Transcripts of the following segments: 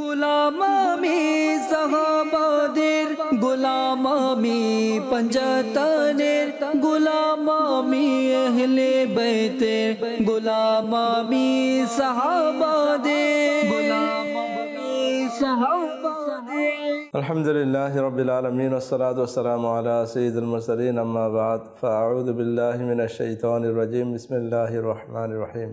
غلامی صحاب دیر غلامی پنجتا دیر غلامی اہل بیت غلامی صحاب دیر الحمدللہ رب العالمین والصلاة والسلام علی سید المرسلین اما بعد فاعوذ باللہ من الشیطان الرجیم بسم اللہ الرحمن الرحیم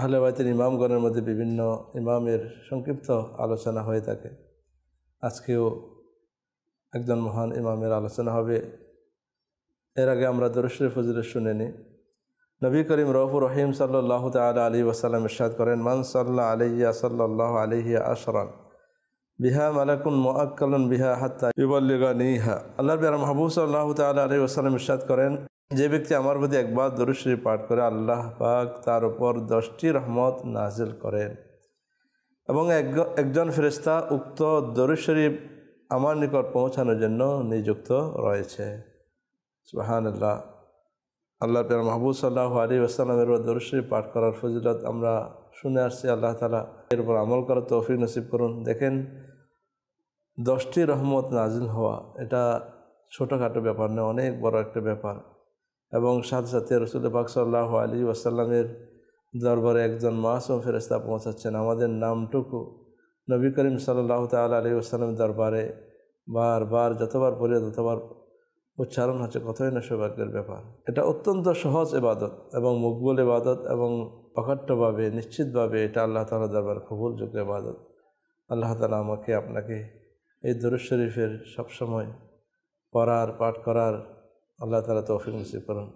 আহলেবায়তের ইমামগণের মধ্যে বিভিন্ন ইমামের সংক্ষিপ্ত আলোচনা হয়ে থাকে আজকেও একজন মহান ইমামের আলোচনা হবে এর আগে আমরা দরশ্রী ফজিরে শুনে নিই নবী করিম রফুর রহিম সাল্লাহ তাল আলী ওসালাম ইরশাদ করেন মান সাল্লাহ আলহিয়া সাল্লাহ আলহিয়া আসরান বিহা মালাকুন মোয়াক্কালুন বিহা হাত্তা ইবল্লিগা নিহা আল্লাহ বিহার মাহবুব সাল্লাহ তাল আলী ওসালাম ইরশাদ করেন যে ব্যক্তি আমার প্রতি একবার দরুশ্রী পাঠ করে আল্লাহ পাক তার উপর দশটি রহমত নাজিল করেন এবং একজন ফেরিস্তা উক্ত দরুশ্বরী আমার নিকট পৌঁছানোর জন্য নিযুক্ত রয়েছে সুহানুল্লাহ আল্লাহ পেয়ার মাহবুব সাল্লাহ আলী আসসালামের উপর পাঠ করার ফজিলত আমরা শুনে আসছি আল্লাহ তালা এর উপর আমল করার তৌফিক নসিব করুন দেখেন দশটি রহমত নাজিল হওয়া এটা ছোটোখাটো ব্যাপার নয় অনেক বড় একটা ব্যাপার এবং সাথে সাথে রসুল পাক সাল্লাহ আলী ওয়াসাল্লামের দরবারে একজন মাসুম ফেরস্তা পৌঁছাচ্ছেন আমাদের নামটুকু নবী করিম সাল্লাহ তাল আলী ওসালামের দরবারে বারবার যতবার পড়ে ততবার উচ্চারণ হচ্ছে কতই না সৌভাগ্যের ব্যাপার এটা অত্যন্ত সহজ এবাদত এবং মুকবুল এবাদত এবং অকাট্যভাবে নিশ্চিতভাবে এটা আল্লাহ তালা দরবার কবুলযোগ্য এবাদত আল্লাহ তালা আমাকে আপনাকে এই দরুদ শরীফের সবসময় পড়ার পাঠ করার আল্লাহ তালা তৌফিক নসিব করুন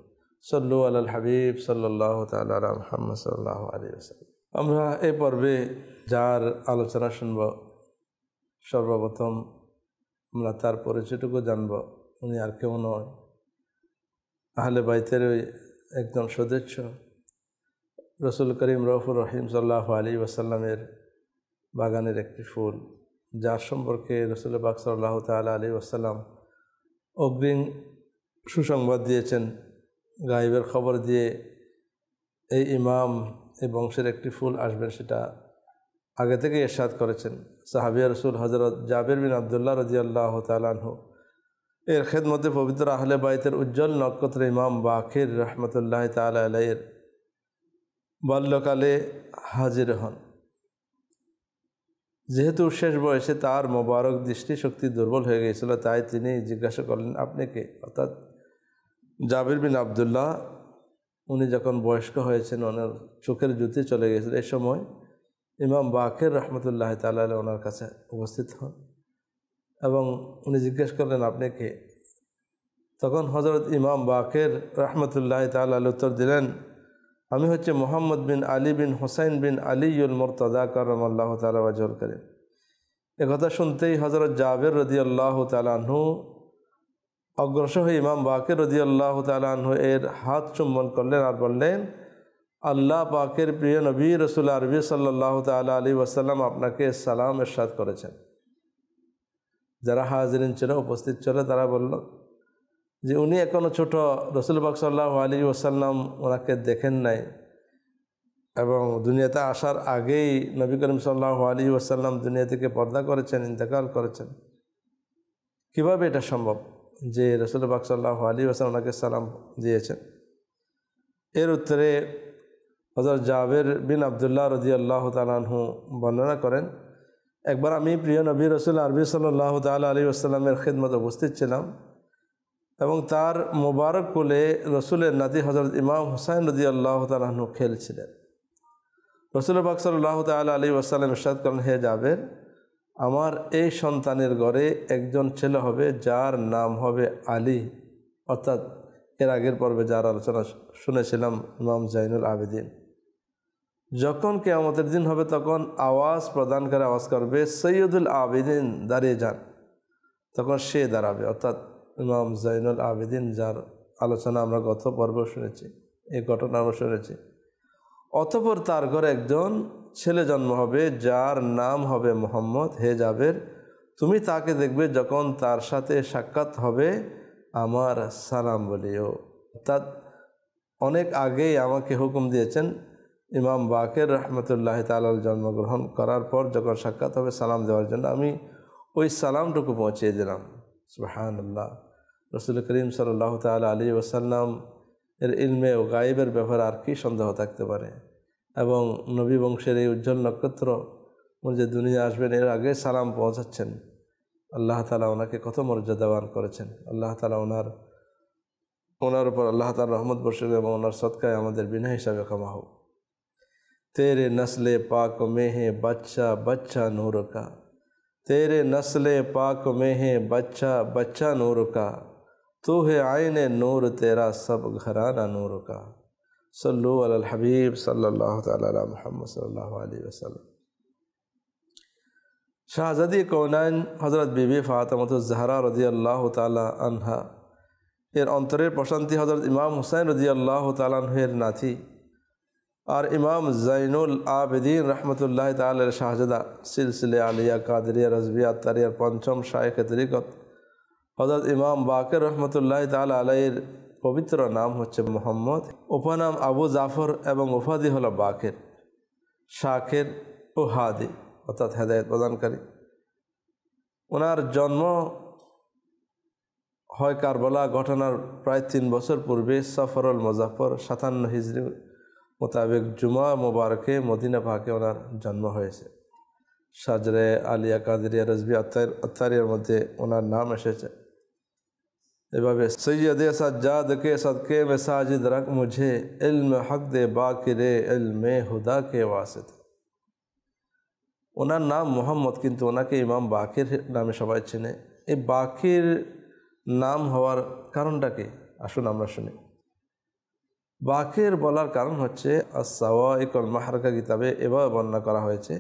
সল্লু আল হাবিব সাল্লাহ তালা মোহাম্মদ সাল্লাহ আলী আসাল্লাম আমরা এই পর্বে যার আলোচনা শুনব সর্বপ্রথম আমরা তার পরিচয়টুকু জানব উনি আর কেউ নয় আহলে বাইতের ওই একদম সদস্য রসুল করিম রফুর রহিম সাল্লাহ আলী ওয়াসাল্লামের বাগানের একটি ফুল যার সম্পর্কে রসুল বাক সাল্লাহ তাল আলী ওয়াসাল্লাম অগ্রিম সুসংবাদ দিয়েছেন গাইবের খবর দিয়ে এই ইমাম এই বংশের একটি ফুল আসবেন সেটা আগে থেকে এরশাদ করেছেন সাহাবিয়া রসুল হজরত জাবির বিন আবদুল্লাহ রদিয়াল্লাহ তালহ এর খেদমতে পবিত্র আহলে বাইতের উজ্জ্বল নক্ষত্র ইমাম বাখির রহমতুল্লাহ তালা আলাইয়ের বাল্যকালে হাজির হন যেহেতু শেষ বয়সে তার মোবারক দৃষ্টিশক্তি দুর্বল হয়ে গিয়েছিল তাই তিনি জিজ্ঞাসা করলেন আপনি কে অর্থাৎ জাবির বিন আবদুল্লাহ উনি যখন বয়স্ক হয়েছেন ওনার চোখের জুতি চলে গেছেন এই সময় ইমাম বাকের রহমতুল্লাহ তাল্লাহ ওনার কাছে উপস্থিত হন এবং উনি জিজ্ঞেস করলেন আপনি কে তখন হজরত ইমাম বাকের রহমতুল্লাহ তালা উত্তর দিলেন আমি হচ্ছে মোহাম্মদ বিন আলী বিন হোসাইন বিন আলীউল মোরতদা করম আল্লাহ তালা ওয়াজল করিম একথা শুনতেই হজরত জাবের রদি আল্লাহ তালাহু অগ্রসর হয়ে ইমাম বাকের আল্লাহ তালহ এর হাত চুম্বন করলেন আর বললেন আল্লাহ পাকের প্রিয় নবী রসুল আরবি সাল্লাহ তাল আলী ওয়াসাল্লাম আপনাকে সালাম এরশাদ করেছেন যারা হাজিরিন ছিল উপস্থিত ছিল তারা বলল যে উনি এখনও ছোট রসুল বাক সাল্লাহ আলী ওসাল্লাম ওনাকে দেখেন নাই এবং দুনিয়াতে আসার আগেই নবী করিম সাল্লাহ আলী ওসাল্লাম দুনিয়া থেকে পর্দা করেছেন ইন্তেকাল করেছেন কীভাবে এটা সম্ভব যে রসুলবাক সাল্লাহ আলী ওসালাম ওনাকে সালাম দিয়েছেন এর উত্তরে হজর জাবের বিন আবদুল্লাহ রদি আল্লাহ তালু বর্ণনা করেন একবার আমি প্রিয় নবী রসুল আরবি সাল্লাহ তাল্লা আলী আসসালামের খেদমত উপস্থিত ছিলাম এবং তার মোবারক কোলে রসুলের নাতি হজরত ইমাম হুসাইন রদি আল্লাহ তালু খেলছিলেন রসুল বাকসাল্লাহ তাল আলী আসসালাম ইরশাদ করেন হে জাবের আমার এই সন্তানের ঘরে একজন ছেলে হবে যার নাম হবে আলী অর্থাৎ এর আগের পর্বে যার আলোচনা শুনেছিলাম ইমাম জাইনুল আবেদিন যখন কেয়ামতের দিন হবে তখন আওয়াজ প্রদান করে আওয়াজ করবে সৈয়দুল আবেদিন দাঁড়িয়ে যান তখন সে দাঁড়াবে অর্থাৎ ইমাম জাইনুল আবেদিন যার আলোচনা আমরা গত পর্ব শুনেছি এই ঘটনা আমরা শুনেছি অতপর তার ঘরে একজন ছেলে জন্ম হবে যার নাম হবে মোহাম্মদ হে জাবের তুমি তাকে দেখবে যখন তার সাথে সাক্ষাৎ হবে আমার সালাম বলিও অর্থাৎ অনেক আগেই আমাকে হুকুম দিয়েছেন ইমাম বাকের রহমতুল্লাহ তাল জন্মগ্রহণ করার পর যখন সাক্ষাৎ হবে সালাম দেওয়ার জন্য আমি ওই সালামটুকু পৌঁছিয়ে দিলাম সুবাহান্লাহ রসুল করিম সাল্লাহ তাল আলী ওসাল্লাম এর ইলমে ও গাইবের ব্যবহার আর কি সন্দেহ থাকতে পারে এবং নবী বংশের এই উজ্জ্বল নক্ষত্র যে দুনিয়া আসবেন এর আগে সালাম পৌঁছাচ্ছেন আল্লাহ তালা ওনাকে কত মর্যাদাবান করেছেন আল্লাহ তালা ওনার ওনার উপর আল্লাহ তাল রহমত বর্ষণ এবং ওনার সৎকায় আমাদের বিনা হিসাবে ক্ষমা হোক তেরে নসলে পাক মেহে বাচ্চা বাচ্চা নূর কা তেরে নসলে পাক মেহে বাচ্চা বাচ্চা নূর কা তু হে আইনে নূর তেরা সব ঘরানা নূর কা সল্লু আল হাবিব সাল্লাহ তালা মোহাম্মদ সাল্লাহ আলী আসাল্লাম শাহজাদি কৌনাইন হজরত বিবি ফাতামতুজাহারা রদি আল্লাহ তালা আনহা এর অন্তরের প্রশান্তি হজরত ইমাম হুসাইন রদি আল্লাহ তালাহের নাথি আর ইমাম জাইনুল আবেদিন রহমতুল্লাহ তালের শাহজাদা সিলসিলে আলিয়া কাদরিয়া রজবিয়া তারিয়ার পঞ্চম শায়েখ তরিকত হজরত ইমাম বাকের রহমতুল্লাহ তাল আলাইয়ের পবিত্র নাম হচ্ছে মোহাম্মদ উপনাম আবু জাফর এবং উপাধি হলো বাকের শাকের ও হাদি অর্থাৎ হেদায়ত প্রদানকারী ওনার জন্ম হয় কারবলা ঘটনার প্রায় তিন বছর পূর্বে সফরুল মোজাফর সাতান্ন হিজড়ি মোতাবেক জুমা মোবারকে মদিনা পাকে ওনার জন্ম হয়েছে সাজরে আলিয়া কাদিরিয়া রজবি আত্তার আত্তারিয়ার মধ্যে ওনার নাম এসেছে এভাবে সৈয়দ सैद কে के सदक़े में साजिद रख मुझे इल्म हक दे बाकिर इल्म हुदा के वासित ওনার নাম মোহাম্মদ কিন্তু ওনাকে ইমাম বাকির নামে সবাই চেনে এই বাকির নাম হওয়ার কারণটা কি আসুন আমরা শুনি বাকির বলার কারণ হচ্ছে আসাওয়া ইকল মাহারকা কিতাবে এভাবে বর্ণনা করা হয়েছে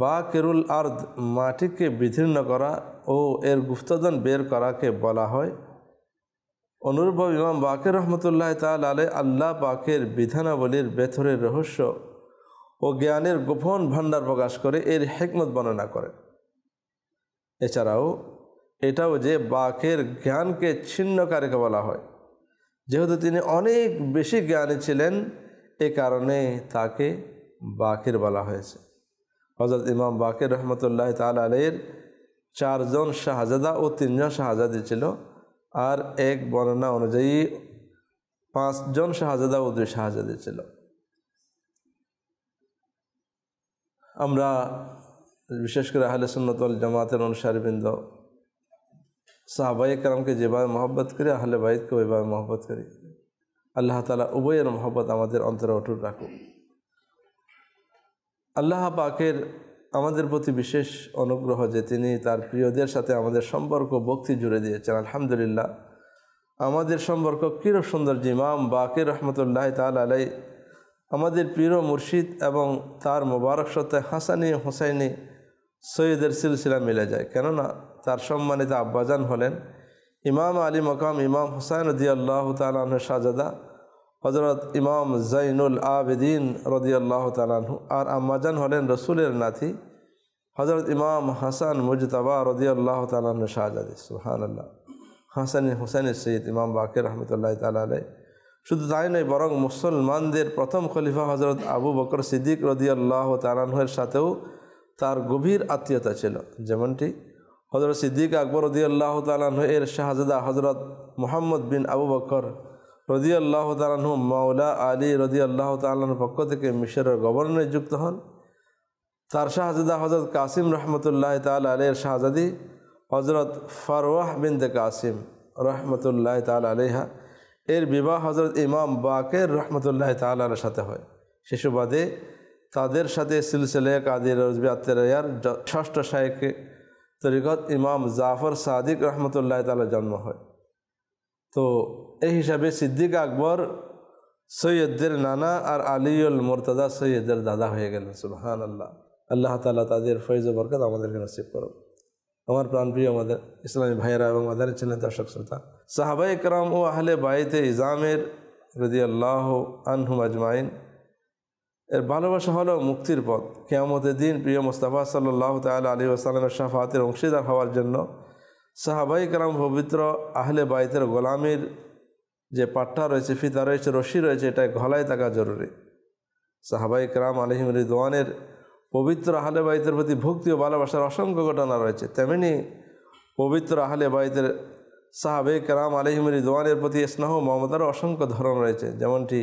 বা কেরুল আর্দ মাটিকে বিধীর্ণ করা ও এর গুপ্তদান বের করাকে বলা হয় অনুরূপ ইমাম বাকের রহমতুল্লাহ তাল আলে আল্লাহ পাকের বিধানাবলীর বেথরের রহস্য ও জ্ঞানের গোপন ভাণ্ডার প্রকাশ করে এর হেকমত বর্ণনা করে এছাড়াও এটাও যে বাকের জ্ঞানকে ছিন্নকারীকে বলা হয় যেহেতু তিনি অনেক বেশি জ্ঞানী ছিলেন এ কারণে তাকে বাকের বলা হয়েছে হজরত ইমাম বাকের রহমতুল্লাহ তাল আলীর চারজন শাহজাদা ও তিনজন শাহজাদি ছিল আর এক বর্ণনা অনুযায়ী পাঁচজন শাহজাদা ও দুই শাহজাদি ছিল আমরা বিশেষ করে আহলে সুন্নতল জামাতের অনুসারীবৃন্দ সাহবাই কালামকে যেভাবে মহব্বত করি আহলে বাইদকে ওইভাবে মহব্বত করি আল্লাহ তালা উভয়ের মহব্বত আমাদের অন্তরে অটুট রাখুক আল্লাহ পাকের আমাদের প্রতি বিশেষ অনুগ্রহ যে তিনি তার প্রিয়দের সাথে আমাদের সম্পর্ক বক্তি জুড়ে দিয়েছেন আলহামদুলিল্লাহ আমাদের সম্পর্ক কির সুন্দর জিমাম বাকির রহমতুল্লাহ তাল আলাই আমাদের প্রিয় মুর্শিদ এবং তার মোবারক সত্ত্বে হাসানি হোসাইনি সৈয়দের সিলসিলা মিলে যায় কেননা তার সম্মানিত আব্বাজান হলেন ইমাম আলী মকাম ইমাম হুসাইন দিয়াল্লাহ তালাহ সাজাদা হজরত ইমাম জৈনুল আবেদিন রদিয়াল্লাহ তালাহু আর আম্মাজান হলেন রসুলের নাতি হজরত ইমাম হাসান মুজতবা রদিয়াল্লাহ তালাহু শাহজাদি সুহানাল্লাহ হাসান হুসেন সৈয়দ ইমাম বাকের রহমতুল্লাহ তালালে শুধু তাই নয় বরং মুসলমানদের প্রথম খলিফা হজরত আবু বকর সিদ্দিক রদিয়াল্লাহ তালানহের সাথেও তার গভীর আত্মীয়তা ছিল যেমনটি হজরত সিদ্দিক আকবর রদিয়াল্লাহ তালানহ এর শাহজাদা হজরত মোহাম্মদ বিন আবু বকর রদি আল্লাহ তালু মাওলা আলী রদি আল্লাহ তাল্লাহর পক্ষ থেকে মিশরের গভর্নর নিযুক্ত হন তার শাহজাদা হজরত কাসিম রহমতুল্লাহ তাল আলীর শাহজাদি হজরত ফারওয়াহ বিনতে কাসিম রহমতুল্লাহ তাল আলিহা এর বিবাহ হজরত ইমাম বাকের রহমতুল্লাহ তাল আলের সাথে হয় শিশুবাদে তাদের সাথে সিলসিলে কাদির রজবি আত্মার ষষ্ঠ শাহেক তরিকত ইমাম জাফর সাদিক রহমতুল্লাহ তালের জন্ম হয় তো এই হিসাবে সিদ্দিক আকবর সৈয়দদের নানা আর আলিউল মোরতাদা সৈয়দের দাদা হয়ে গেলেন সুলহান আল্লাহ আল্লাহ তালা তাদের ফৈজ বরকত আমাদেরকে নসিব করো আমার প্রাণপ্রিয় আমাদের ইসলামী ভাইয়েরা এবং আমাদের ছিলেন দর্শক শ্রোতা সাহাবা ইকরাম ও আহলে বাইতে ইজামের রদি আল্লাহ আনহুম আজমাইন এর ভালোবাসা হলো মুক্তির পথ কেয়ামতের দিন প্রিয় মোস্তাফা সাল্লাহ তাল আলী ওসালামের শাফাতের অংশীদার হওয়ার জন্য সাহাবাই কালাম পবিত্র আহলে বাইতের গোলামের যে পাট্টা রয়েছে ফিতা রয়েছে রশি রয়েছে এটা ঘলায় থাকা জরুরি সাহাবাই কালাম আলহিম রিদওয়ানের পবিত্র আহলে বাইতের প্রতি ভক্তি ও ভালোবাসার অসংখ্য ঘটনা রয়েছে তেমনি পবিত্র আহলে বাইতের সাহাবে কালাম আলহিম রিদওয়ানের প্রতি স্নেহ মমতার অসংখ্য ধরন রয়েছে যেমনটি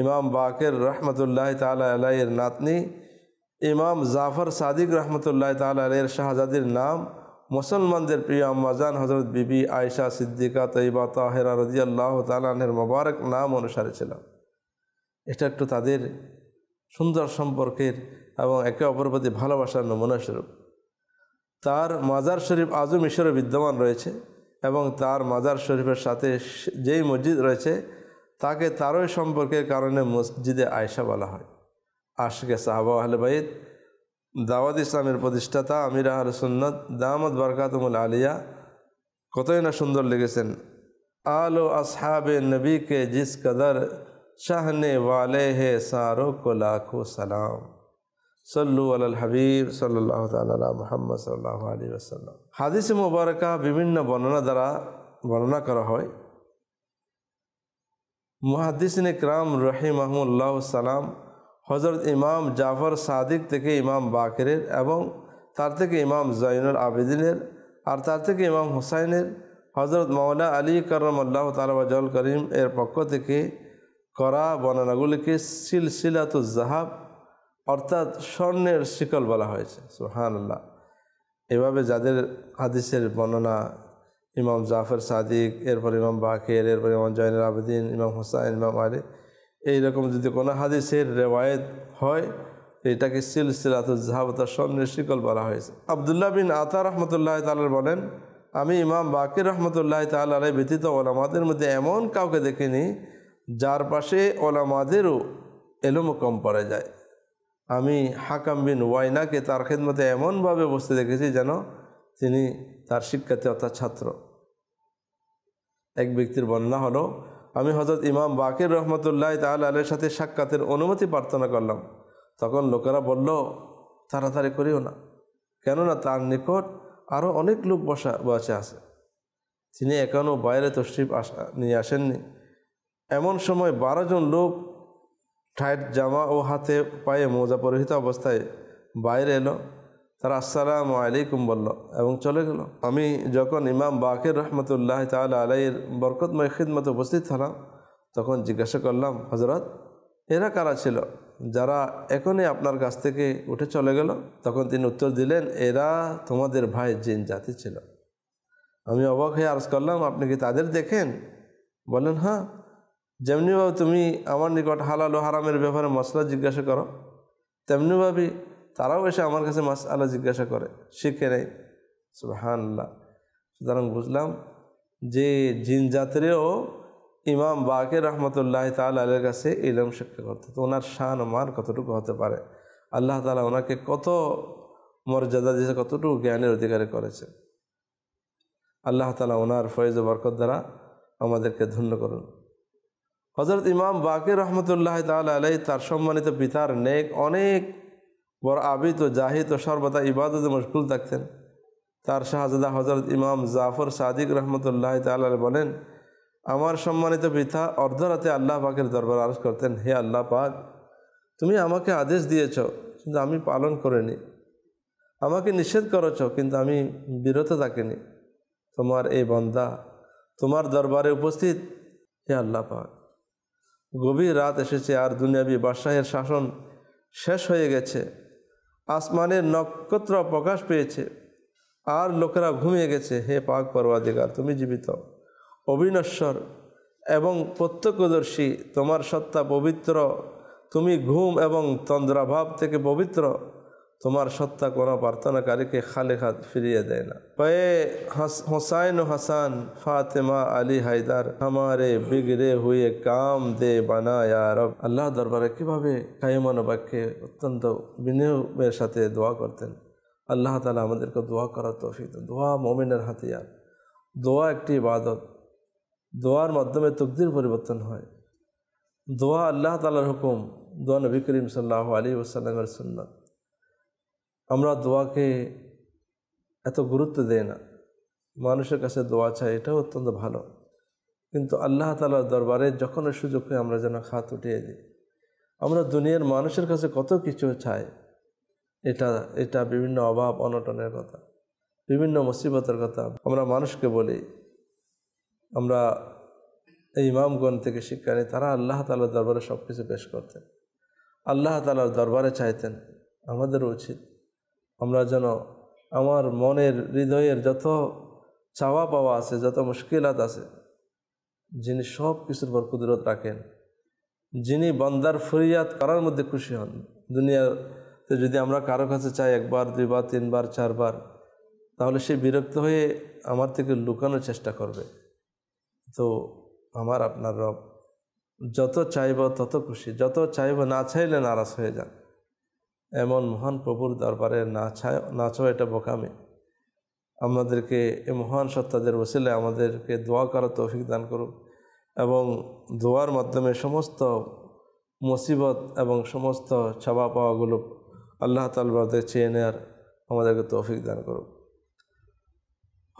ইমাম বাকের রহমতুল্লাহ তালা আলাইয়ের নাতনি ইমাম জাফর সাদিক রহমতুল্লাহ তালা আলাইয়ের শাহজাদির নাম মুসলমানদের প্রিয় আম্মাজান হজরত বিবি আয়সা সিদ্দিকা তৈবা তাহেরা রদিয়াল্লাহ তালানের মোবারক নাম অনুসারে ছিল এটা একটু তাদের সুন্দর সম্পর্কের এবং একে অপর প্রতি ভালোবাসার নমুনা স্বরূপ তার মাজার শরীফ আজও মিশরে বিদ্যমান রয়েছে এবং তার মাজার শরীফের সাথে যেই মসজিদ রয়েছে তাকে তারই সম্পর্কের কারণে মসজিদে আয়সা বলা হয় আশকে সাহাবা আহলেবাইদ দাওয়াত ইসলামের প্রতিষ্ঠাতা আমির আহ সুন্নত দামদ বরকাতমুল আলিয়া কতই না সুন্দর লেগেছেন আলো আসহাবে নবী কে کے جس قدر چاہنے والے ہیں ساروں সালাম সল্লু আল صلو হাবিব الحبیب صلی اللہ تعالی علی محمد হাদিস মুবারকা বিভিন্ন বর্ণনা দ্বারা বর্ণনা করা হয় ক্রাম রহিম রহিমাহমুল্লাহ সালাম হজরত ইমাম জাফর সাদিক থেকে ইমাম বাকেরের এবং তার থেকে ইমাম জৈনুল আবেদিনের আর তার থেকে ইমাম হুসাইনের হজরত মৌলা আলী করম আল্লাহ তালবাজল করিম এর পক্ষ থেকে করা বর্ণনাগুলিকে সিলসিলাতুজ জাহাব অর্থাৎ স্বর্ণের শিকল বলা হয়েছে আল্লাহ এভাবে যাদের হাদিসের বর্ণনা ইমাম জাফর সাদিক এরপর ইমাম বাকের এরপর ইমাম জয়নুল আবেদিন ইমাম হুসাইন ইমাম আলী এইরকম যদি কোনো হাদিসের রেওয়ায়ত হয় এটাকে সিলসিলাতুল জাহাবতার স্বর্ণের শিকল বলা হয়েছে আবদুল্লাহ বিন আতা রহমতুল্লাহ তালার বলেন আমি ইমাম বাকির রহমতুল্লাহ তালাই ব্যতীত ওলামাদের মধ্যে এমন কাউকে দেখিনি যার পাশে ওলামাদেরও এলোম কম পড়া যায় আমি হাকাম বিন ওয়াইনাকে তার খেদমতে এমনভাবে বসতে দেখেছি যেন তিনি তার শিক্ষার্থী অর্থাৎ ছাত্র এক ব্যক্তির বন্যা হলো আমি হজরত ইমাম বাকির রহমতুল্লাহ তাল আলের সাথে সাক্ষাতের অনুমতি প্রার্থনা করলাম তখন লোকেরা বলল তাড়াতাড়ি করিও না কেননা তার নিকট আরও অনেক লোক বসা বসে আছে তিনি এখনও বাইরে তশ্রিফ আসা নিয়ে আসেননি এমন সময় বারো জন লোক ঠাইট জামা ও হাতে পায়ে মোজা পরিহিত অবস্থায় বাইরে এলো তারা আসসালাম আলাইকুম বলল এবং চলে গেল আমি যখন ইমাম বাকের রহমতুল্লাহ তাল আলাইয়ের বরকতময় খিদমতে উপস্থিত হলাম তখন জিজ্ঞাসা করলাম হজরত এরা কারা ছিল যারা এখনই আপনার কাছ থেকে উঠে চলে গেল তখন তিনি উত্তর দিলেন এরা তোমাদের ভাই জিন জাতি ছিল আমি অবাক হয়ে আরজ করলাম আপনি কি তাদের দেখেন বলেন হ্যাঁ যেমনিভাবে তুমি আমার নিকট হালাল ও হারামের ব্যাপারে মশলা জিজ্ঞাসা করো তেমনিভাবে তারাও এসে আমার কাছে মাস আল্লাহ জিজ্ঞাসা করে শিখে নেয় আল্লাহ সুতরাং বুঝলাম যে জিন জাতিরেও ইমাম বাকে রহমতুল্লাহ তাল আলের কাছে ইলম শিক্ষা করতে তো ওনার শান মান কতটুকু হতে পারে আল্লাহ তালা ওনাকে কত মর্যাদা দিয়েছে কতটুকু জ্ঞানের অধিকারে করেছে আল্লাহ তালা ওনার ফয়েজ বরকত দ্বারা আমাদেরকে ধন্য করুন হজরত ইমাম বাকে রহমতুল্লাহ তাল আলাই তার সম্মানিত পিতার নেক অনেক বড় আবিদ ও জাহিদ ও সর্বদা ইবাদতে মশগুল থাকতেন তার শাহজাদা হজরত ইমাম জাফর সাদিক রহমতুল্লাহ তাল্লাহ বলেন আমার সম্মানিত পিতা অর্ধরাতে আল্লাহ পাকের দরবার আরজ করতেন হে আল্লাহ পাক তুমি আমাকে আদেশ দিয়েছ কিন্তু আমি পালন করিনি আমাকে নিষেধ করেছ কিন্তু আমি বিরত থাকিনি তোমার এই বন্দা তোমার দরবারে উপস্থিত হে আল্লাহ পাক গভীর রাত এসেছে আর দুনিয়াবি বাদশাহের শাসন শেষ হয়ে গেছে আসমানের নক্ষত্র প্রকাশ পেয়েছে আর লোকেরা ঘুমিয়ে গেছে হে পাক পর্বাধিকার তুমি জীবিত অবিনশ্বর এবং প্রত্যক্ষদর্শী তোমার সত্তা পবিত্র তুমি ঘুম এবং তন্দ্রাভাব থেকে পবিত্র তোমার সত্তা কোনো প্রার্থনাকারীকে খালি হাত ফিরিয়ে দেয় না পয়ে হোসাইন হাসান ফাতেমা আলী হায়দার আমারে বিগড়ে হুয়ে কাম দে বানা রব আল্লাহ দরবারে কীভাবে কায়মান বাক্যে অত্যন্ত বিনিয়োগের সাথে দোয়া করতেন আল্লাহ তালা আমাদেরকে দোয়া করার তৌফিক দোয়া মোমিনের হাতিয়ার দোয়া একটি ইবাদত দোয়ার মাধ্যমে তকদির পরিবর্তন হয় দোয়া আল্লাহ তালার হুকুম দোয়া নবী করিম সাল্লাহ আলী ওসাল্লামের সুন্নাত আমরা দোয়াকে এত গুরুত্ব দেয় না মানুষের কাছে দোয়া চাই এটাও অত্যন্ত ভালো কিন্তু আল্লাহ তালার দরবারে যখন সুযোগ হয় আমরা যেন হাত উঠিয়ে দিই আমরা দুনিয়ার মানুষের কাছে কত কিছু চাই এটা এটা বিভিন্ন অভাব অনটনের কথা বিভিন্ন মুসিবতের কথা আমরা মানুষকে বলি আমরা এই ইমামগণ থেকে শিক্ষা নিই তারা আল্লাহ তালার দরবারে সব কিছু পেশ করতেন আল্লাহ তালার দরবারে চাইতেন আমাদের উচিত আমরা যেন আমার মনের হৃদয়ের যত চাওয়া পাওয়া আছে যত মুশকিলাত আছে যিনি সব কিছুর পর কুদরত রাখেন যিনি বন্দার ফরিয়াদ করার মধ্যে খুশি হন দুনিয়াতে যদি আমরা কারো কাছে চাই একবার দুইবার তিনবার চারবার তাহলে সে বিরক্ত হয়ে আমার থেকে লুকানোর চেষ্টা করবে তো আমার আপনার রব যত চাইব তত খুশি যত চাইব না চাইলে নারাজ হয়ে যান এমন মহান প্রভুর দরবারে না ছায় না ছোঁয়া এটা বোকামে আমাদেরকে এ মহান সত্তাদের ওসিলে আমাদেরকে দোয়া করার তৌফিক দান করুক এবং দোয়ার মাধ্যমে সমস্ত মুসিবত এবং সমস্ত ছাপা পাওয়াগুলো আল্লাহ তালবাদের চেয়ে নেওয়ার আমাদেরকে তৌফিক দান করুক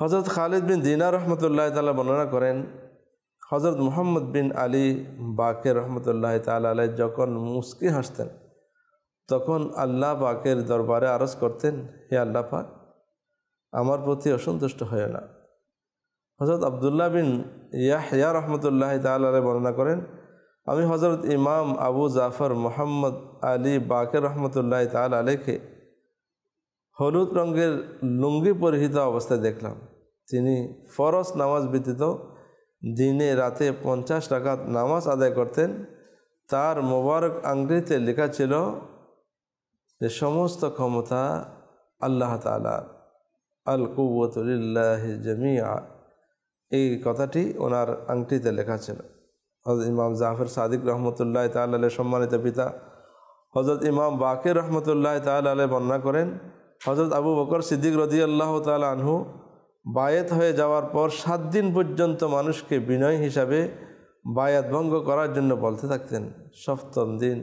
হজরত খালিদ বিন দিনা রহমতুল্লাহ তালা বর্ণনা করেন হজরত মোহাম্মদ বিন আলী বাকের রহমতুল্লাহ তালা আলাই যখন মুস্কি হাসতেন তখন আল্লাহ পাকের দরবারে আরজ করতেন হে আল্লাহ পাক আমার প্রতি অসন্তুষ্ট হয় না হজরত আবদুল্লাহ বিন ইয়াহিয়া রহমতুল্লাহ তাল্লাহ বর্ণনা করেন আমি হজরত ইমাম আবু জাফর মোহাম্মদ আলী বাকের রহমতুল্লাহ তাল আলীকে হলুদ রঙের লুঙ্গি পরিহিত অবস্থায় দেখলাম তিনি ফরস নামাজ ব্যতীত দিনে রাতে পঞ্চাশ টাকা নামাজ আদায় করতেন তার মোবারক আঙ্গিতে লেখা ছিল যে সমস্ত ক্ষমতা আল্লাহ তালা আল কুবতুল্লাহ জমিয়া এই কথাটি ওনার আংটিতে লেখা ছিল হজরত ইমাম জাফর সাদিক রহমতুল্লাহ তাল্লাহ সম্মানিত পিতা হজরত ইমাম বাকের রহমতুল্লাহ তাল্লাহ বর্ণনা করেন হজরত আবু বকর সিদ্দিক রদি আল্লাহ তাল আনহু বায়েত হয়ে যাওয়ার পর সাত দিন পর্যন্ত মানুষকে বিনয় হিসাবে বায়াত ভঙ্গ করার জন্য বলতে থাকতেন সপ্তম দিন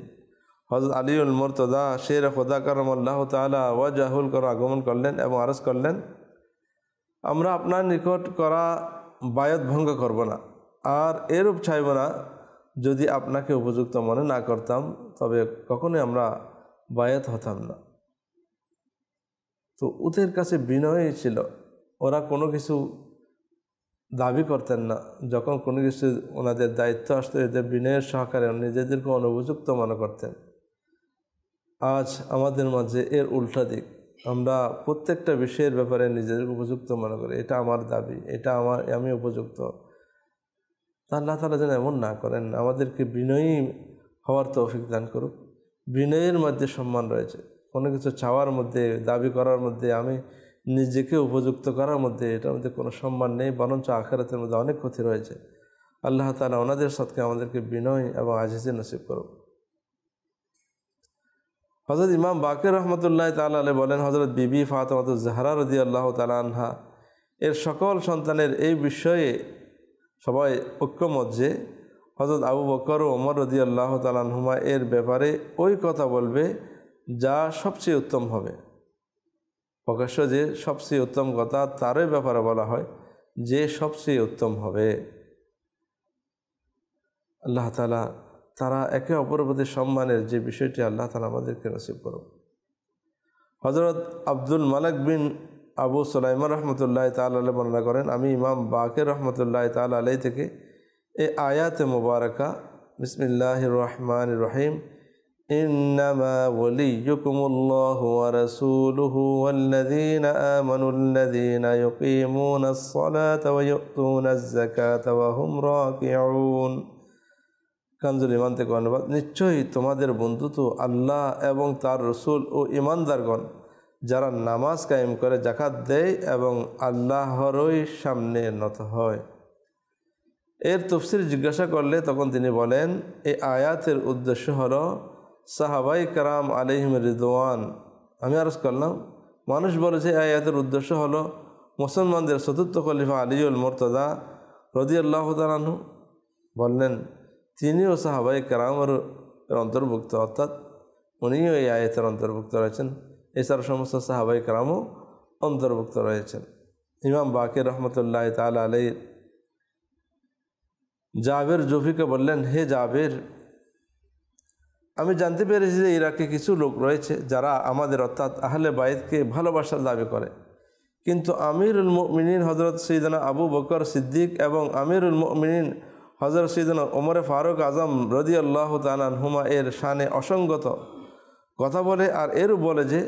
হজরত আলীউল মোরতদা শের খোদা করম আল্লাহ তালা ওয়াজাহুল কর আগমন করলেন এবং আরজ করলেন আমরা আপনার নিকট করা বায়ত ভঙ্গ করব না আর এরূপ ছাইব না যদি আপনাকে উপযুক্ত মনে না করতাম তবে কখনোই আমরা বায়াত হতাম না তো ওদের কাছে বিনয়ই ছিল ওরা কোনো কিছু দাবি করতেন না যখন কোনো কিছু ওনাদের দায়িত্ব আসতো এদের বিনয়ের সহকারে নিজেদেরকে অনুপযুক্ত মনে করতেন আজ আমাদের মাঝে এর উল্টা দিক আমরা প্রত্যেকটা বিষয়ের ব্যাপারে নিজেদেরকে উপযুক্ত মনে করি এটা আমার দাবি এটা আমার আমি উপযুক্ত আল্লাহ তালা যেন এমন না করেন আমাদেরকে বিনয়ী হওয়ার তৌফিক দান করুক বিনয়ের মধ্যে সম্মান রয়েছে কোনো কিছু চাওয়ার মধ্যে দাবি করার মধ্যে আমি নিজেকে উপযুক্ত করার মধ্যে এটার মধ্যে কোনো সম্মান নেই বরঞ্চ আখেরাতের মধ্যে অনেক ক্ষতি রয়েছে আল্লাহ তালা ওনাদের সাথে আমাদেরকে বিনয় এবং আজিজে নসিব করুক হজরত ইমাম বাকের রহমতুল্লাহ তাল বলেন হজরত বিবি ফাতমাতুল জাহারা রদি আল্লাহ তালানহা এর সকল সন্তানের এই বিষয়ে সবাই ঐক্যমত যে হজরত আবু বকর ও ওমর রদি আল্লাহ তালানহুমা এর ব্যাপারে ওই কথা বলবে যা সবচেয়ে উত্তম হবে প্রকাশ্য যে সবচেয়ে উত্তম কথা তারই ব্যাপারে বলা হয় যে সবচেয়ে উত্তম হবে আল্লাহ তালা তারা একে অপরের প্রতি সম্মানের যে বিষয়টি আল্লাহ তালা আমাদেরকে নসিব করুন হজরত আব্দুল মালাক বিন আবু সোলাইমা রহমতুল্লাহ তাল আলী বর্ণনা করেন আমি ইমাম বাকের রহমতুল্লাহ তাল আলাই থেকে এ আয়াতে মুবারকা বিসমিল্লাহ রহমান রহিম ইন্নামা وليكم কানজুল ইমান থেকে অনুবাদ নিশ্চয়ই তোমাদের বন্ধু তো আল্লাহ এবং তার রসুল ও ইমানদারগণ যারা নামাজ কায়েম করে জাকাত দেয় এবং আল্লাহরই সামনে নত হয় এর তফসির জিজ্ঞাসা করলে তখন তিনি বলেন এই আয়াতের উদ্দেশ্য হল সাহাবাই কারাম আলিহিম রিদওয়ান আমি আরজ করলাম মানুষ বলেছে আয়াতের উদ্দেশ্য হল মুসলমানদের চতুর্থ খলিফা আলিউল মোর্তদা রদি আল্লাহ বললেন তিনিও সাহাবাই কারামের অন্তর্ভুক্ত অর্থাৎ উনিও এই আয়তের অন্তর্ভুক্ত রয়েছেন এছাড়া সমস্ত সাহাবাই কারামও অন্তর্ভুক্ত রয়েছেন ইমাম বাকির রহমতুল্লাহ তাল আলী জাবের জফিকে বললেন হে জাবের আমি জানতে পেরেছি যে ইরাকে কিছু লোক রয়েছে যারা আমাদের অর্থাৎ আহলে বাইদকে ভালোবাসার দাবি করে কিন্তু আমিরুল মিনীন হজরত সৈদানা আবু বকর সিদ্দিক এবং আমিরুল মিনীন হজর সৈদিন ওমরে ফারুক আজম রদি আল্লাহ হুমা এর শানে অসঙ্গত কথা বলে আর এরও বলে যে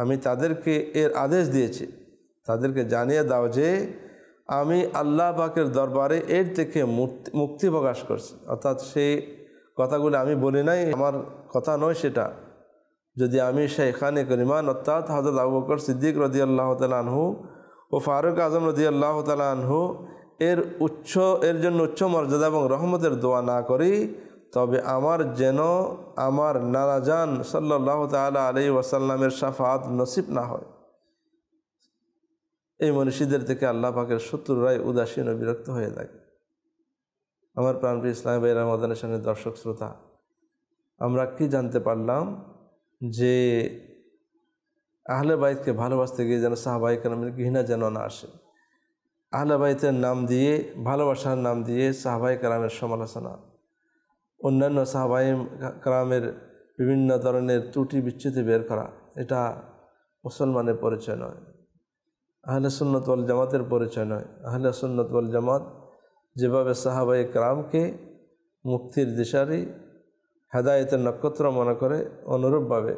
আমি তাদেরকে এর আদেশ দিয়েছি তাদেরকে জানিয়ে দাও যে আমি আল্লাহ পাকের দরবারে এর থেকে মুক্তি প্রকাশ করছি অর্থাৎ সেই কথাগুলো আমি বলি নাই আমার কথা নয় সেটা যদি আমি সেইখানে করিমান অর্থাৎ হজরত আবু বকর সিদ্দিক রদিয়াল্লাহ হু ও ফারুক আজম রদিয়াল্লাহ হু এর উচ্চ এর জন্য উচ্চ মর্যাদা এবং রহমতের দোয়া না করি তবে আমার যেন আমার নানাজান সাল্লাহ তালা আলি ওয়াসাল্লামের সাফাত নসিব না হয় এই মনীষীদের থেকে আল্লাহ পাকের শত্রুরাই উদাসীন ও বিরক্ত হয়ে থাকে আমার প্রাণপ্রিয় ইসলাম ভাই মদানের সামনে দর্শক শ্রোতা আমরা কি জানতে পারলাম যে আহলে বাইদকে ভালোবাসতে গিয়ে যেন সাহাবাহিক ঘৃণা যেন না আসে আহলাবাইতের নাম দিয়ে ভালোবাসার নাম দিয়ে সাহাবাই কালামের সমালোচনা অন্যান্য সাহাবাই কালামের বিভিন্ন ধরনের ত্রুটি বিচ্যুতি বের করা এটা মুসলমানের পরিচয় নয় আহলে সুন্নত ওয়াল জামাতের পরিচয় নয় আহলে সুন্নত ওয়াল জামাত যেভাবে সাহাবাই কালামকে মুক্তির দিশারি হেদায়তের নক্ষত্র মনে করে অনুরূপভাবে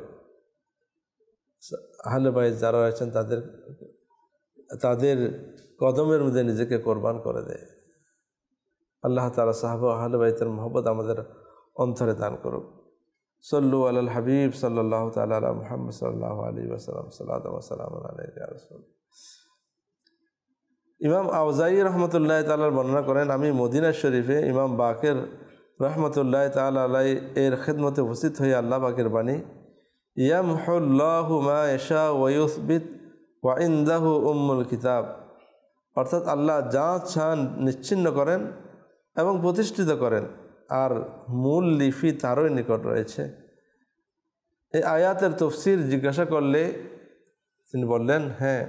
আহলে ভাই যারা রয়েছেন তাদের তাদের কদমের মধ্যে নিজেকে কোরবান করে দেয় আল্লাহ তালা সাহাব আহলবাইতের মোহব্বত আমাদের অন্তরে দান করুক সল্লু আল হাবিব সাল্লাহ তাল মোহাম্মদ সাল্লাহ আলী ওসালাম সাল্লাম ইমাম আউজাই রহমতুল্লাহ তালার বর্ণনা করেন আমি মদিনা শরীফে ইমাম বাকের রহমতুল্লাহ তাল আলাই এর খেদমতে উপস্থিত হয়ে আল্লাহ বাকের বাণী ইয়াম হল্লাহ মা এশা ওয়ুসবিদ ওয়াইন্দাহু উম্মুল কিতাব অর্থাৎ আল্লাহ যা ছান নিচ্ছিন্ন করেন এবং প্রতিষ্ঠিত করেন আর মূল লিপি তারই নিকট রয়েছে এই আয়াতের তফসির জিজ্ঞাসা করলে তিনি বললেন হ্যাঁ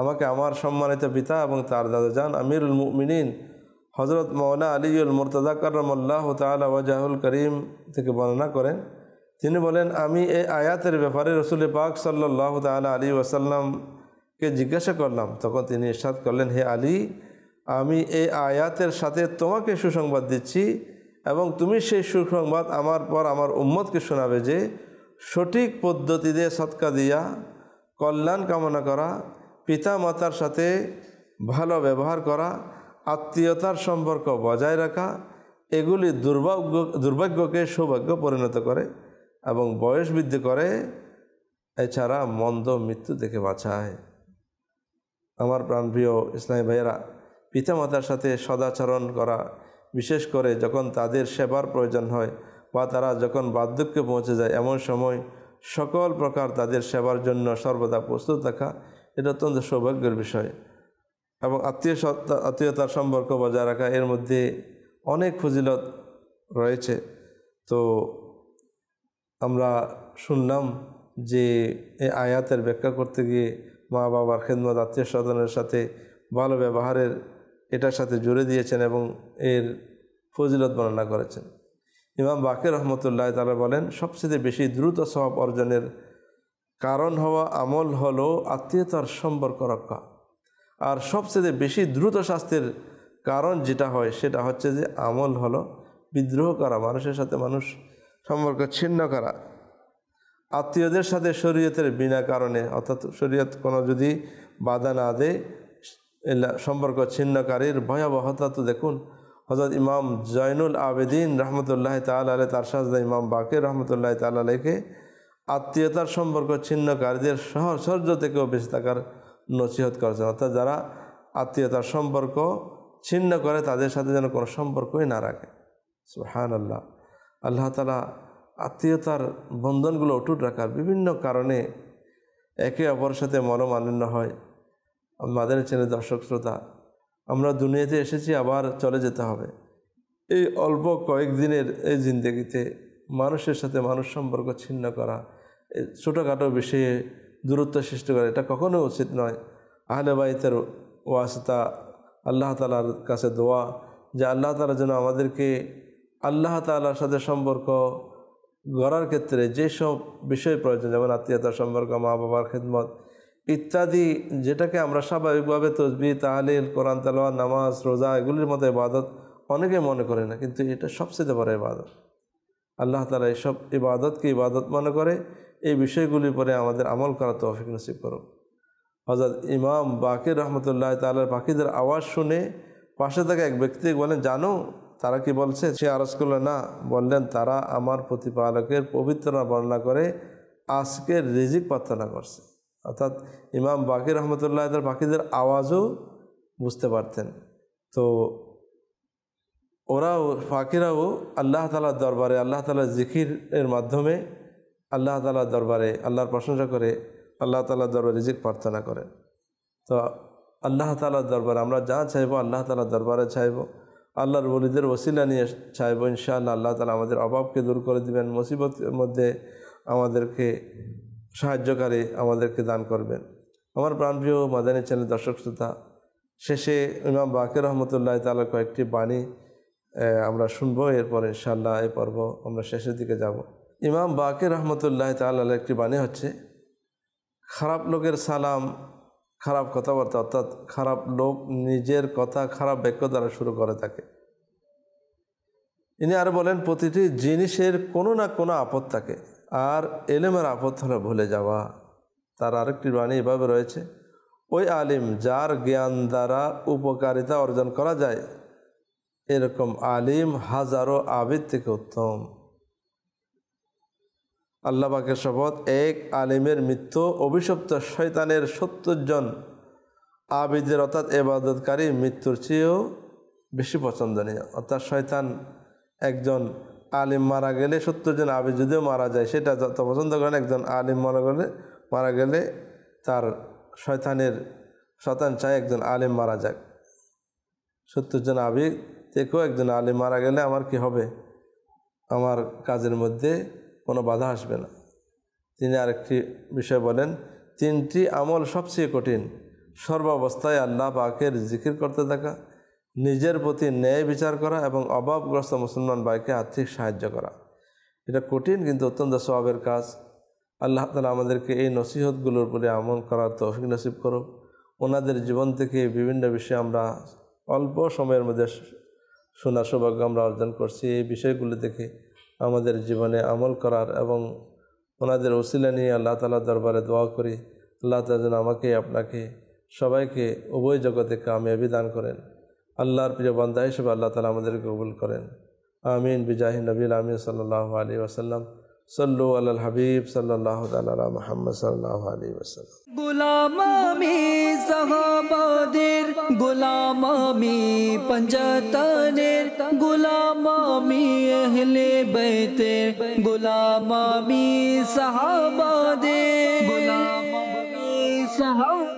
আমাকে আমার সম্মানিত পিতা এবং তার দাদা যান আমিরুল মুমিনিন হজরত মৌলা আলীউল মুরতাদা করমল্লাহ তালা ওয়াজাহুল করিম থেকে বর্ণনা করেন তিনি বলেন আমি এই আয়াতের ব্যাপারে রসুল পাক সাল্লাহ তালা আলী ওয়াসাল্লাম কে জিজ্ঞাসা করলাম তখন তিনি ইরশাদ করলেন হে আলী আমি এই আয়াতের সাথে তোমাকে সুসংবাদ দিচ্ছি এবং তুমি সেই সুসংবাদ আমার পর আমার উম্মতকে শোনাবে যে সঠিক পদ্ধতিতে সৎকা দিয়া কল্যাণ কামনা করা পিতা মাতার সাথে ভালো ব্যবহার করা আত্মীয়তার সম্পর্ক বজায় রাখা এগুলি দুর্ভাগ্য দুর্ভাগ্যকে সৌভাগ্য পরিণত করে এবং বয়স বৃদ্ধি করে এছাড়া মন্দ মৃত্যু থেকে বাঁচায় আমার প্রাণপ্রিয় ইসলামী ভাইয়েরা পিতামাতার সাথে সদাচরণ করা বিশেষ করে যখন তাদের সেবার প্রয়োজন হয় বা তারা যখন বার্ধক্যে পৌঁছে যায় এমন সময় সকল প্রকার তাদের সেবার জন্য সর্বদা প্রস্তুত রাখা এটা অত্যন্ত সৌভাগ্যের বিষয় এবং আত্মীয় আত্মীয়তার সম্পর্ক বজায় রাখা এর মধ্যে অনেক ফজিলত রয়েছে তো আমরা শুনলাম যে এই আয়াতের ব্যাখ্যা করতে গিয়ে মা বাবার খেদমত আত্মীয় স্বজনের সাথে ভালো ব্যবহারের এটার সাথে জুড়ে দিয়েছেন এবং এর ফজিলত বর্ণনা করেছেন ইমাম বাকের রহমতুল্লাহ তারা বলেন সবচেয়ে বেশি দ্রুত স্বভাব অর্জনের কারণ হওয়া আমল হল আত্মীয়তার সম্পর্ক রক্ষা আর সবচেয়ে বেশি দ্রুত স্বাস্থ্যের কারণ যেটা হয় সেটা হচ্ছে যে আমল হলো বিদ্রোহ করা মানুষের সাথে মানুষ সম্পর্ক ছিন্ন করা আত্মীয়দের সাথে শরীয়তের বিনা কারণে অর্থাৎ শরীয়ত কোনো যদি বাধা না দেয় সম্পর্ক ছিন্নকারীর ভয়াবহতা তো দেখুন হজরত ইমাম জয়নুল আবেদিন রহমতুল্লাহ তাল আলহ তার সাজদা ইমাম বাকির রহমতুল্লাহ তাল আলহকে আত্মীয়তার সম্পর্ক ছিন্নকারীদের সহসর্য থেকেও বেশি থাকার নসিহত করেছেন অর্থাৎ যারা আত্মীয়তার সম্পর্ক ছিন্ন করে তাদের সাথে যেন কোনো সম্পর্কই না রাখে সুহান আল্লাহ আল্লাহ তালা আত্মীয়তার বন্ধনগুলো অটুট রাখার বিভিন্ন কারণে একে অপরের সাথে মনোমালিন্য হয় আমাদের চেনে দর্শক শ্রোতা আমরা দুনিয়াতে এসেছি আবার চলে যেতে হবে এই অল্প কয়েকদিনের এই জিন্দগিতে মানুষের সাথে মানুষ সম্পর্ক ছিন্ন করা ছোটোখাটো বিষয়ে দূরত্ব সৃষ্টি করা এটা কখনো উচিত নয় আহলে বাইতের ওয়াসতা আল্লাহ তালার কাছে দোয়া যে আল্লাহ তালা যেন আমাদেরকে আল্লাহ তালার সাথে সম্পর্ক গড়ার ক্ষেত্রে যেসব বিষয় প্রয়োজন যেমন আত্মীয়তার সম্পর্ক মা বাবার খেদমত ইত্যাদি যেটাকে আমরা স্বাভাবিকভাবে তসবি তাহলিল কোরআন তালোয়া নামাজ রোজা এগুলির মতো ইবাদত অনেকে মনে করে না কিন্তু এটা সবচেয়ে বড় ইবাদত আল্লাহ তালা এইসব ইবাদতকে ইবাদত মনে করে এই বিষয়গুলির পরে আমাদের আমল করা তৌফিক নসিব করুক হজরত ইমাম বাকির রহমতুল্লাহ তাল পাখিদের আওয়াজ শুনে পাশে থাকা এক ব্যক্তি বলেন জানো তারা কি বলছে সে আরজ করলো না বললেন তারা আমার প্রতিপালকের পবিত্রতা বর্ণনা করে আজকের রিজিক প্রার্থনা করছে অর্থাৎ ইমাম বাকির রহমতুল্লাহ তার পাখিদের আওয়াজও বুঝতে পারতেন তো ওরাও ফাকিরাও আল্লাহ তালার দরবারে আল্লাহ তালার এর মাধ্যমে আল্লাহ তালার দরবারে আল্লাহর প্রশংসা করে আল্লাহ তালার দরবারে রিজিক প্রার্থনা করে তো আল্লাহ তালার দরবারে আমরা যা চাইব আল্লাহ তালার দরবারে চাইব আল্লাহর বলিদের ওসিলা নিয়ে চাইব ইনশাল্লাহ আল্লাহ তালা আমাদের অভাবকে দূর করে দিবেন মুসিবতের মধ্যে আমাদেরকে সাহায্যকারী আমাদেরকে দান করবেন আমার প্রাণপ্রিয় মাদানী চ্যানেল দর্শক শ্রোতা শেষে ইমাম বাকের রহমতুল্লাহ তালা কয়েকটি বাণী আমরা শুনবো এরপর ইনশাল্লাহ এ পর্ব আমরা শেষের দিকে যাব ইমাম বাকের রহমতুল্লাহ তাল্লাহ একটি বাণী হচ্ছে খারাপ লোকের সালাম খারাপ কথাবার্তা অর্থাৎ খারাপ লোক নিজের কথা খারাপ বাক্য দ্বারা শুরু করে থাকে ইনি আর বলেন প্রতিটি জিনিসের কোনো না কোনো আপদ থাকে আর এলেমের আপদ হলো ভুলে যাওয়া তার আরেকটি বাণী এভাবে রয়েছে ওই আলিম যার জ্ঞান দ্বারা উপকারিতা অর্জন করা যায় এরকম আলিম হাজারো আবির থেকে উত্তম আল্লাহবাকের শপথ এক আলিমের মৃত্যু অভিশপ্ত শয়তানের সত্তর জন আবিদের অর্থাৎ এবাদতকারী মৃত্যুর চেয়েও বেশি পছন্দনীয় অর্থাৎ শয়তান একজন আলিম মারা গেলে সত্তর জন আবিদ যদিও মারা যায় সেটা যত পছন্দ করেন একজন আলিম মারা গেলে মারা গেলে তার শয়তানের শতান চায় একজন আলিম মারা যাক সত্তর জন আবিদ থেকেও একজন আলিম মারা গেলে আমার কি হবে আমার কাজের মধ্যে কোনো বাধা আসবে না তিনি আরেকটি বিষয় বলেন তিনটি আমল সবচেয়ে কঠিন সর্বাবস্থায় আল্লাহ পাকের জিকির করতে থাকা নিজের প্রতি ন্যায় বিচার করা এবং অভাবগ্রস্ত মুসলমান ভাইকে আর্থিক সাহায্য করা এটা কঠিন কিন্তু অত্যন্ত স্বভাবের কাজ আল্লাহ তালা আমাদেরকে এই নসিহতগুলোর উপরে আমল করার তৌফিক নসিব করুক ওনাদের জীবন থেকে বিভিন্ন বিষয়ে আমরা অল্প সময়ের মধ্যে শোনার সৌভাগ্য আমরা অর্জন করছি এই বিষয়গুলো থেকে আমাদের জীবনে আমল করার এবং ওনাদের ওসিলা নিয়ে আল্লাহ তালার দরবারে দোয়া করি আল্লাহ তালা যেন আমাকে আপনাকে সবাইকে উভয় জগতে কামিয়াবি দান করেন আল্লাহর প্রিয় বান্ধা হিসেবে আল্লাহ তালা আমাদেরকে কবুল করেন আমিন বিজাহিন নবীল আমিন সাল্লাহ আলী ওসাল্লাম صلو علی الحبیب صلی صلی اللہ اللہ علیہ محمد وسلم غلام می می می می صحابہ صحابہ دیر دیر غلام غلام غلام اہل غلام می صحابہ